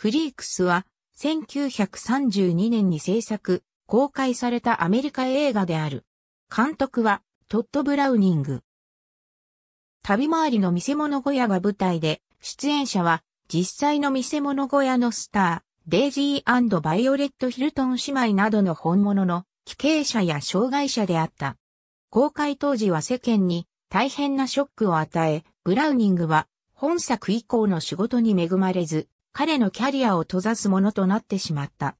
フリークスは1932年に制作、公開されたアメリカ映画である。監督はトッド・ブラウニング。旅回りの見せ物小屋が舞台で、出演者は実際の見せ物小屋のスター、デイジーバイオレット・ヒルトン姉妹などの本物の帰刑者や障害者であった。公開当時は世間に大変なショックを与え、ブラウニングは本作以降の仕事に恵まれず、彼のキャリアを閉ざすものとなってしまった。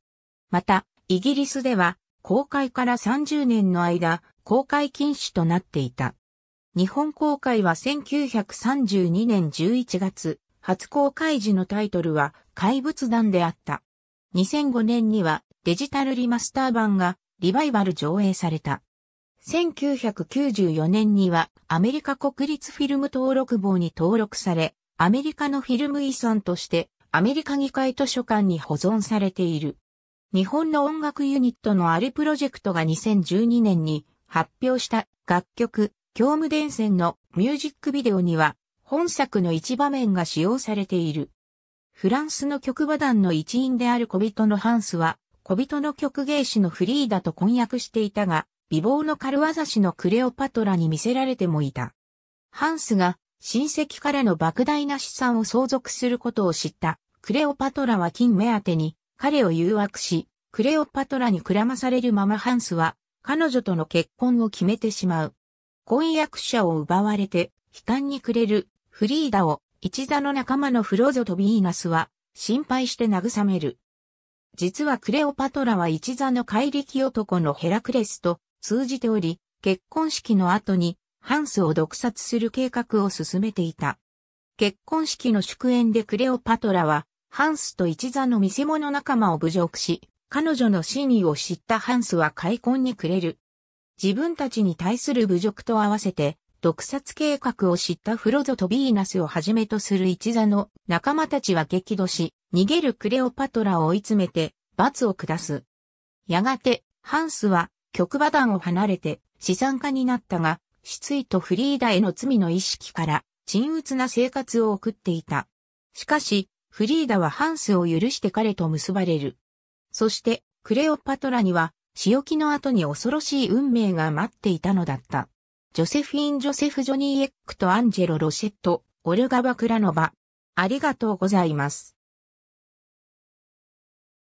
また、イギリスでは、公開から30年の間、公開禁止となっていた。日本公開は1932年11月、初公開時のタイトルは怪物団であった。2005年にはデジタルリマスター版がリバイバル上映された。1994年にはアメリカ国立フィルム登録簿に登録され、アメリカのフィルム遺産としてアメリカ議会図書館に保存されている。日本の音楽ユニットのアリプロジェクトが2012年に発表した楽曲、教務伝線のミュージックビデオには本作の一場面が使用されている。フランスの曲馬団の一員である小人のハンスは、小人の曲芸師のフリーダと婚約していたが、美貌の軽業師のクレオパトラに見せられてもいた。ハンスが親戚からの莫大な資産を相続することを知ったクレオパトラは金目当てに彼を誘惑し、クレオパトラにくらまされるままハンスは彼女との結婚を決めてしまう。婚約者を奪われて悲観に暮れるフリーダを一座の仲間のフロゾとビーナスは心配して慰める。実はクレオパトラは一座の怪力男のヘラクレスと通じており、結婚式の後にハンスを毒殺する計画を進めていた。結婚式の祝宴でクレオパトラは、ハンスと一座の見せ物仲間を侮辱し、彼女の真意を知ったハンスは開墾にくれる。自分たちに対する侮辱と合わせて、毒殺計画を知ったフロゾとビーナスをはじめとする一座の仲間たちは激怒し、逃げるクレオパトラを追い詰めて、罰を下す。やがて、ハンスは、極馬団を離れて、資産家になったが、失意とフリーダへの罪の意識から、沈鬱な生活を送っていた。しかし、フリーダはハンスを許して彼と結ばれる。そして、クレオパトラには、仕置きの後に恐ろしい運命が待っていたのだった。ジョセフィン・ジョセフ・ジョニー・エックとアンジェロ・ロシェット、オルガ・バクラノバ。ありがとうございます。